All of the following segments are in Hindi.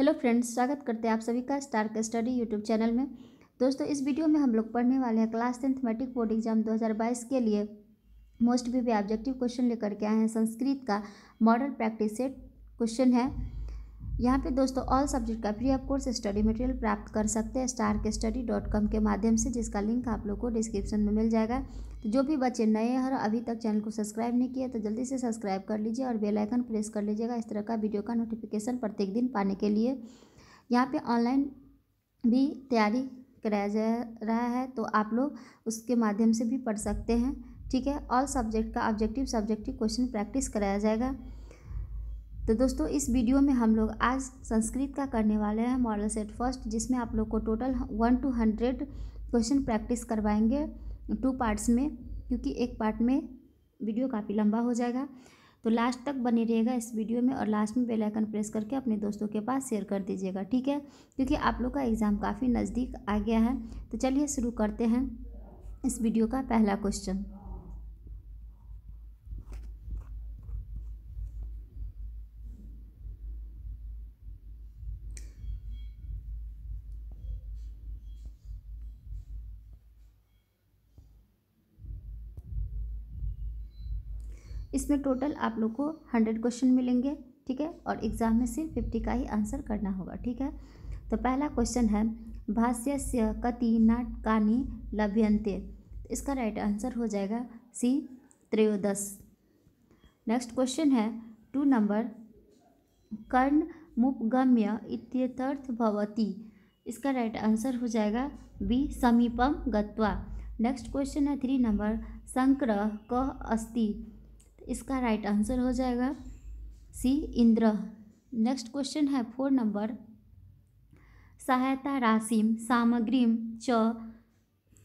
हेलो फ्रेंड्स स्वागत करते हैं आप सभी का स्टार के स्टडी यूट्यूब चैनल में दोस्तों इस वीडियो में हम लोग पढ़ने वाले हैं class tenth matric board exam 2022 के लिए मोस्ट वी ऑब्जेक्टिव क्वेश्चन लेकर के आए हैं संस्कृत का मॉडल प्रैक्टिस सेट क्वेश्चन है यहाँ पे दोस्तों ऑल सब्जेक्ट का free of course study material प्राप्त कर सकते हैं स्टार के स्टडी डॉट कॉम के माध्यम से जिसका लिंक आप लोग को डिस्क्रिप्शन में मिल जाएगा तो जो भी बच्चे नए हैं अभी तक चैनल को सब्सक्राइब नहीं किया तो जल्दी से सब्सक्राइब कर लीजिए और बेल आइकन प्रेस कर लीजिएगा इस तरह का वीडियो का नोटिफिकेशन प्रत्येक दिन पाने के लिए यहाँ पे ऑनलाइन भी तैयारी कराया जा रहा है तो आप लोग उसके माध्यम से भी पढ़ सकते हैं ठीक है ऑल सब्जेक्ट का ऑब्जेक्टिव सब्जेक्टिव क्वेश्चन प्रैक्टिस कराया जाएगा तो दोस्तों इस वीडियो में हम लोग आज संस्कृत का करने वाले हैं मॉडल सेट फर्स्ट जिसमें आप लोग को total one two hundred question practice करवाएंगे टू पार्ट्स में क्योंकि एक पार्ट में वीडियो काफ़ी लंबा हो जाएगा तो लास्ट तक बने रहिएगा इस वीडियो में और लास्ट में बेल आइकन प्रेस करके अपने दोस्तों के पास शेयर कर दीजिएगा ठीक है क्योंकि आप लोग का एग्ज़ाम काफ़ी नज़दीक आ गया है तो चलिए शुरू करते हैं इस वीडियो का पहला क्वेश्चन इसमें टोटल आप लोग को हंड्रेड क्वेश्चन मिलेंगे ठीक है और एग्ज़ाम में सिर्फ फिफ्टी का ही आंसर करना होगा ठीक है तो पहला क्वेश्चन है भाष्य से कति नाटकानी लभ्यंते इसका राइट आंसर हो जाएगा सी त्रयोदश नेक्स्ट क्वेश्चन है टू नंबर कर्ण मुपगम्य इत्यर्थ भवती इसका राइट आंसर हो जाएगा बी समीपम गत्वा नेक्स्ट क्वेश्चन है थ्री नंबर संक्रह क अस्ति इसका राइट आंसर हो जाएगा सी इंद्र नेक्स्ट क्वेश्चन है फोर नंबर सहायता राशि सामग्री च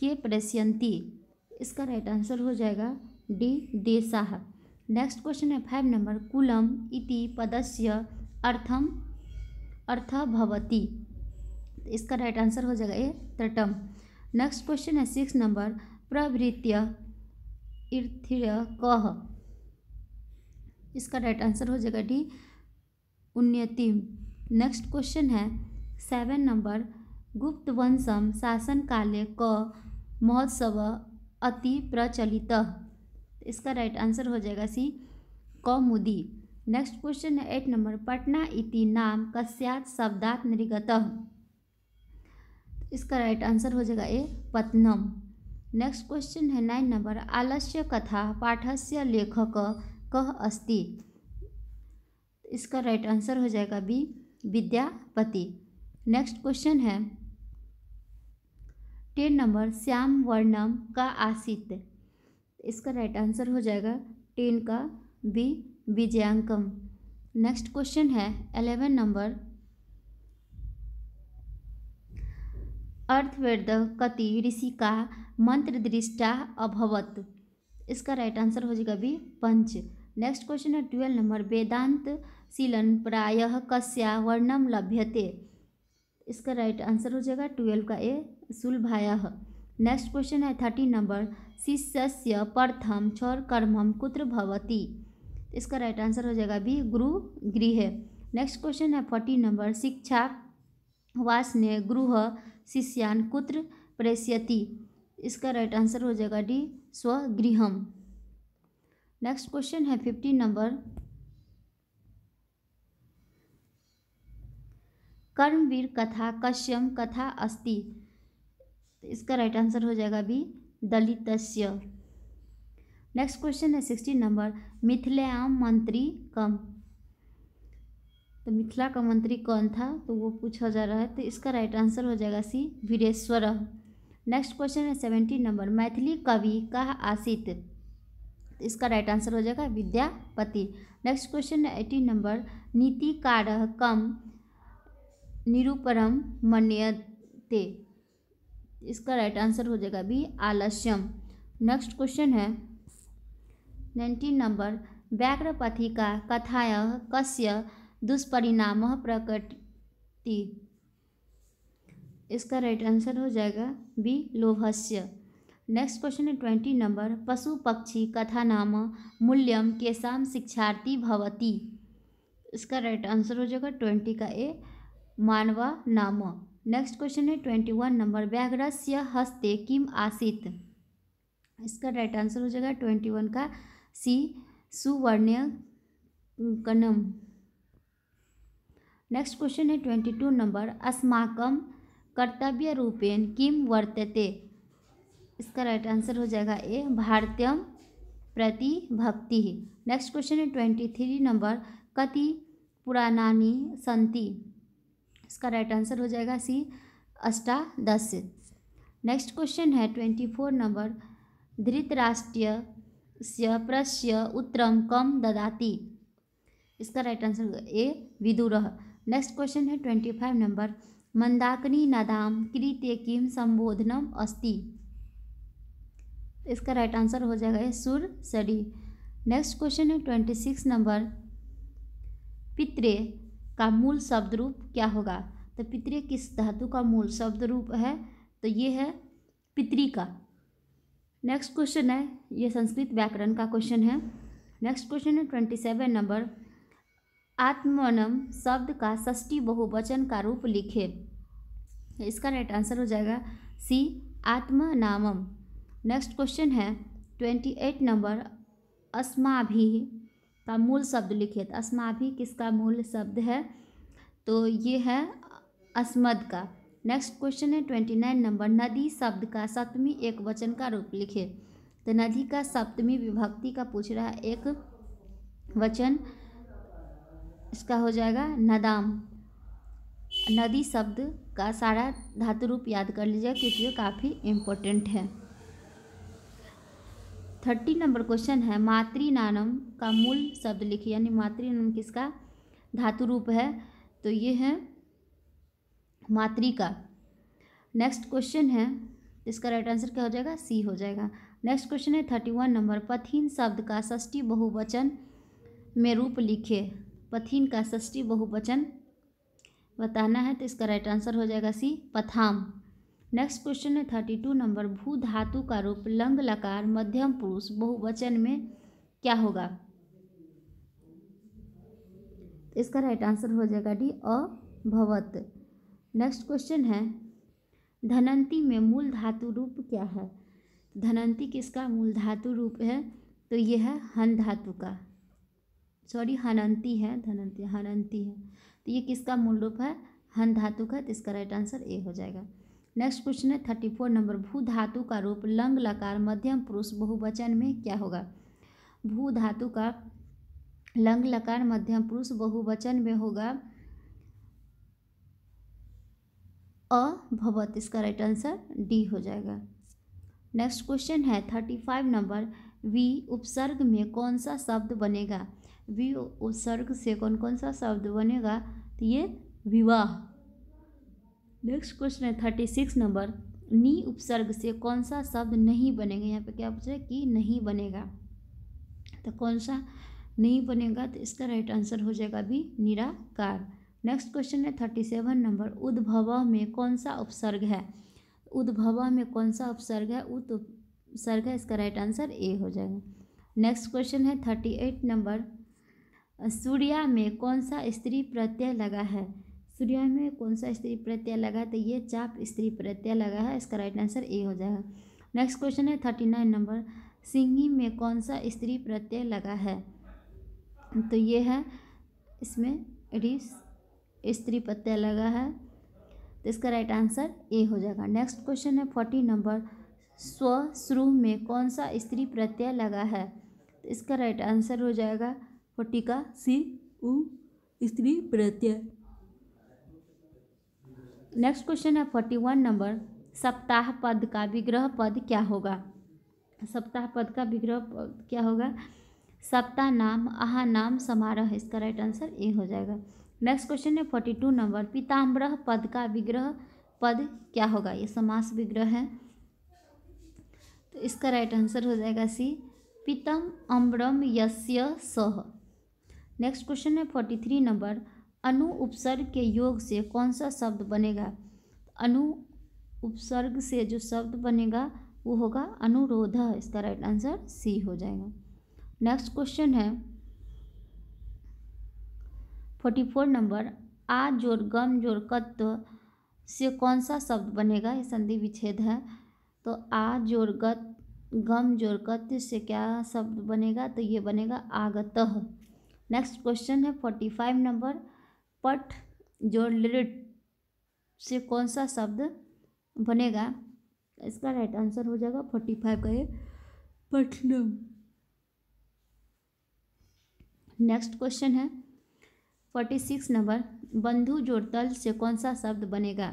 के प्रेषयंती इसका राइट आंसर हो जाएगा डी देशाह नेक्स्ट क्वेश्चन है फाइव नंबर कुलम इति पदस्य अर्थम अर्थ भवती इसका राइट आंसर हो जाएगा ए तटम नेक्स्ट क्वेश्चन है सिक्स नंबर प्रवृत्य इर्थ कह इसका राइट आंसर हो जाएगा डी उन्नति नेक्स्ट क्वेश्चन है सेवन नंबर गुप्त वंशम शासन काले क महोत्सव अति प्रचलित इसका राइट आंसर हो जाएगा सी कौमुदी नेक्स्ट क्वेश्चन है एट नंबर पटना इति नाम कस्यात शब्दात निर्गत इसका राइट आंसर हो जाएगा ए पत्नम नेक्स्ट क्वेश्चन है नाइन नंबर आलस्य कथा पाठस्य लेखक कह अस्ति इसका राइट आंसर हो जाएगा बी विद्यापति नेक्स्ट क्वेश्चन है टेन नंबर श्याम वर्णम का आसित इसका राइट आंसर हो जाएगा टेन का बी विजयांकम नेक्स्ट क्वेश्चन है एलेवन नंबर अर्थवेद कति ऋषि का मंत्र दृष्टा अभवत इसका राइट आंसर हो जाएगा बी पंच नेक्स्ट क्वेश्चन है ट्वेल्व नंबर वेदांत शीलन प्रायः कस्या वर्णम लभ्यते इसका राइट आंसर हो जाएगा ट्वेल्व का ए सुलभाय नेक्स्ट क्वेश्चन है थर्टीन नंबर शिष्य प्रथम छौर कर्मम कुत्र भवती इसका राइट आंसर हो जाएगा बी गुरु गृह नेक्स्ट क्वेश्चन है फोर्टीन नंबर शिक्षा वासने गृह शिष्यान कुत्र प्रेष्यति इसका राइट आंसर हो जाएगा डी स्वगृहम नेक्स्ट क्वेश्चन है फिफ्टीन नंबर कर्मवीर कथा कश्यम कथा अस्ति इसका राइट आंसर हो जाएगा भी दलितस्य नेक्स्ट क्वेश्चन है सिक्सटीन नंबर मिथिलाम मंत्री कम तो मिथिला का मंत्री कौन था तो वो पूछा जा रहा है तो इसका राइट आंसर हो जाएगा सी वीरेश्वर नेक्स्ट क्वेश्चन है सेवेंटीन नंबर मैथिली कवि कह आसित इसका राइट आंसर हो जाएगा विद्यापति नेक्स्ट क्वेश्चन है एटीन नंबर नीति कार कम निरूपरम मन्यते इसका राइट आंसर हो जाएगा बी आलस्यम नेक्स्ट क्वेश्चन है नाइन्टीन नंबर व्याघ्रपथी का कथाय कस्य दुष्परिणाम प्रकटी इसका राइट आंसर हो जाएगा बी लोभस्य नेक्स्ट क्वेश्चन है ट्वेंटी नंबर पशु पक्षी कथा नाम मूल्यम केसाम शिक्षार्थी भवती इसका राइट आंसर हो जाएगा ट्वेंटी का ए मानवा नाम नेक्स्ट क्वेश्चन है ट्वेंटी वन नंबर व्याघ्रस्य हस्ते किम आसित इसका राइट आंसर हो जाएगा ट्वेंटी वन का सी सुवर्ण्य कनम नेक्स्ट क्वेश्चन है ट्वेंटी टू नंबर अस्माकम कर्तव्य रूपेण किम वर्तते इसका राइट आंसर हो जाएगा ए भारतीयम प्रति भक्ति नेक्स्ट क्वेश्चन है ट्वेंटी थ्री नंबर कति पुराणानी संति इसका राइट आंसर हो जाएगा सी अष्टादश नेक्स्ट क्वेश्चन है ट्वेंटी फोर नंबर धृतराष्ट्रीय से प्रश्य उत्तरम कम ददाती इसका राइट आंसर ए विदुर नेक्स्ट क्वेश्चन है ट्वेंटी फाइव नंबर मंदाकिनी नदाम कृत्य किम संबोधनम अस्ति इसका राइट आंसर हो जाएगा सुर सडी नेक्स्ट क्वेश्चन है ट्वेंटी सिक्स नंबर पित्रे का मूल शब्द रूप क्या होगा तो पित्रे किस धातु का मूल शब्द रूप है तो ये है पित्री का नेक्स्ट क्वेश्चन है ये संस्कृत व्याकरण का क्वेश्चन है नेक्स्ट क्वेश्चन है ट्वेंटी सेवन नंबर आत्मनम शब्द का षष्टी बहुवचन का रूप लिखे इसका राइट आंसर हो जाएगा सी आत्मनामम नेक्स्ट क्वेश्चन है ट्वेंटी एट नंबर अस्माभि का मूल शब्द लिखे तो अस्माभि किसका मूल शब्द है तो ये है अस्मद का नेक्स्ट क्वेश्चन है ट्वेंटी नाइन नंबर नदी शब्द का सप्तमी एक वचन का रूप लिखे तो नदी का सप्तमी विभक्ति का पूछ रहा है एक वचन इसका हो जाएगा नदाम नदी शब्द का सारा धातु रूप याद कर लीजिए क्योंकि ये काफ़ी इम्पोर्टेंट है थर्टी नंबर क्वेश्चन है मातृनानम का मूल शब्द लिखिए यानी नानम किसका धातु रूप है तो ये है मातृ का नेक्स्ट क्वेश्चन है इसका राइट आंसर क्या हो जाएगा सी हो जाएगा नेक्स्ट क्वेश्चन है थर्टी वन नंबर पथिन शब्द का षष्ठी बहुवचन में रूप लिखे पथिन का षष्ठी बहुवचन बताना है तो इसका राइट आंसर हो जाएगा सी पथाम नेक्स्ट क्वेश्चन है थर्टी टू नंबर भू धातु का रूप लंग लकार मध्यम पुरुष बहुवचन में क्या होगा इसका राइट आंसर हो जाएगा डी अभवत नेक्स्ट क्वेश्चन है धनंती में मूल धातु रूप क्या है धनंती किसका मूल धातु रूप है तो ये है हन धातु का सॉरी हनंती है धनंती हनंती है तो ये किसका मूल रूप है हन धातु का तो इसका राइट आंसर ए हो जाएगा नेक्स्ट क्वेश्चन है थर्टी फोर नंबर भू धातु का रूप लंग लकार मध्यम पुरुष बहुवचन में क्या होगा भू धातु का लंग लकार मध्यम पुरुष बहुवचन में होगा अभवत इसका राइट आंसर डी हो जाएगा नेक्स्ट क्वेश्चन है थर्टी फाइव नंबर वी उपसर्ग में कौन सा शब्द बनेगा वी उपसर्ग से कौन कौन सा शब्द बनेगा तो ये विवाह नेक्स्ट क्वेश्चन है थर्टी सिक्स नंबर नी उपसर्ग से कौन सा शब्द नहीं बनेगा यहाँ पे क्या पूछ रहे कि नहीं बनेगा तो कौन सा नहीं बनेगा तो इसका राइट आंसर हो जाएगा भी निराकार नेक्स्ट क्वेश्चन है थर्टी सेवन नंबर उद्भव में कौन सा उपसर्ग है उद्भव में कौन सा उपसर्ग है उद उपसर्ग है इसका राइट आंसर ए हो जाएगा नेक्स्ट क्वेश्चन है थर्टी एट नंबर सूर्या में कौन सा स्त्री प्रत्यय लगा है सूर्योदय में कौन सा स्त्री प्रत्यय लगा है तो ये चाप स्त्री प्रत्यय लगा है इसका राइट आंसर ए हो जाएगा नेक्स्ट क्वेश्चन है थर्टी नाइन नंबर सिंगी में कौन सा स्त्री प्रत्यय लगा है तो ये है इसमें रिस स्त्री प्रत्यय लगा है तो इसका राइट आंसर ए हो जाएगा नेक्स्ट क्वेश्चन है फोर्टी नंबर स्व श्रु में कौन सा स्त्री प्रत्यय लगा है तो इसका राइट आंसर हो जाएगा फोर्टी का सी उ स्त्री प्रत्यय नेक्स्ट क्वेश्चन है फोर्टी वन नंबर सप्ताह पद का विग्रह पद क्या होगा सप्ताह पद का विग्रह पद क्या होगा सप्ताह नाम अहा नाम समारोह इसका राइट आंसर ए हो जाएगा नेक्स्ट क्वेश्चन है फोर्टी टू नंबर पीताम्बर पद का विग्रह पद क्या होगा ये समास विग्रह है तो इसका राइट आंसर हो जाएगा सी पीतम अम्बरम यस्य सह नेक्स्ट क्वेश्चन है फोर्टी थ्री नंबर अनु उपसर्ग के योग से कौन सा शब्द बनेगा अनु उपसर्ग से जो शब्द बनेगा वो होगा अनुरोध इसका राइट आंसर सी हो जाएगा नेक्स्ट क्वेश्चन है फोर्टी फोर नंबर आ जोर गम जोर कत्व से कौन सा शब्द बनेगा ये संधि विच्छेद है तो आ जोर गत गम जोर कत्व से क्या शब्द बनेगा तो ये बनेगा आगत नेक्स्ट क्वेश्चन है फोर्टी फाइव नंबर पट जोड़ लिट से कौन सा शब्द बनेगा इसका राइट आंसर हो जाएगा फोर्टी फाइव का ये पटनम नेक्स्ट क्वेश्चन है फोर्टी सिक्स नंबर बंधु जोड़तल से कौन सा शब्द बनेगा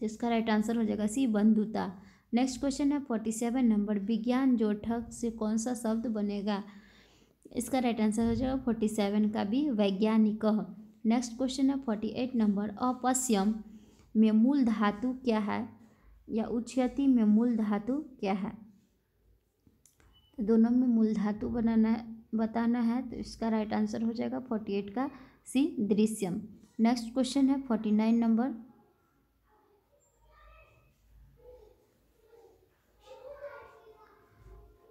तो इसका राइट आंसर हो जाएगा सी बंधुता नेक्स्ट क्वेश्चन है फोर्टी सेवन नंबर विज्ञान जोड़क से कौन सा शब्द बनेगा इसका राइट आंसर हो जाएगा फोर्टी सेवन का भी वैज्ञानिक नेक्स्ट क्वेश्चन है फोर्टी एट नंबर अपश्यम में मूल धातु क्या है या उच्छति में मूल धातु क्या है तो दोनों में मूल धातु बनाना है बताना है तो इसका राइट आंसर हो जाएगा फोर्टी एट का सी दृश्यम नेक्स्ट क्वेश्चन है फोर्टी नाइन नंबर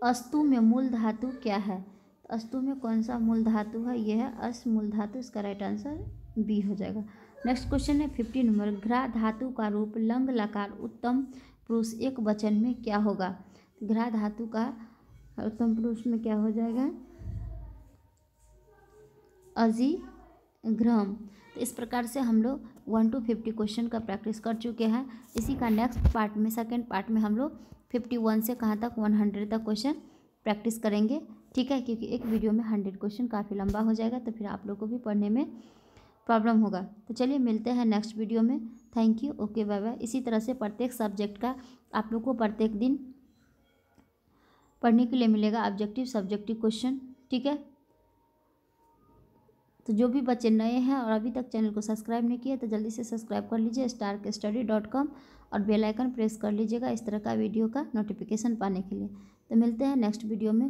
अस्तु में मूल धातु क्या है अस्तु में कौन सा मूल धातु है यह है अस मूल धातु इसका राइट आंसर बी हो जाएगा नेक्स्ट क्वेश्चन है फिफ्टी नंबर घ्रा धातु का रूप लंग लकार उत्तम पुरुष एक वचन में क्या होगा घ्रा धातु का उत्तम पुरुष में क्या हो जाएगा अजी ग्रहम तो इस प्रकार से हम लोग वन टू फिफ्टी क्वेश्चन का प्रैक्टिस कर चुके हैं इसी का नेक्स्ट पार्ट में सेकेंड पार्ट में हम लोग फिफ्टी वन से कहाँ तक वन हंड्रेड तक क्वेश्चन प्रैक्टिस करेंगे ठीक है क्योंकि एक वीडियो में हंड्रेड क्वेश्चन काफ़ी लंबा हो जाएगा तो फिर आप लोग को भी पढ़ने में प्रॉब्लम होगा तो चलिए मिलते हैं नेक्स्ट वीडियो में thank you okay bye bye इसी तरह से प्रत्येक सब्जेक्ट का आप लोग को प्रत्येक दिन पढ़ने के लिए मिलेगा ऑब्जेक्टिव सब्जेक्टिव क्वेश्चन ठीक है तो जो भी बच्चे नए हैं और अभी तक चैनल को सब्सक्राइब नहीं किया तो जल्दी से सब्सक्राइब कर लीजिए स्टार स्टडी डॉट कॉम और बेल आइकन प्रेस कर लीजिएगा इस तरह का वीडियो का नोटिफिकेशन पाने के लिए तो मिलते हैं नेक्स्ट वीडियो में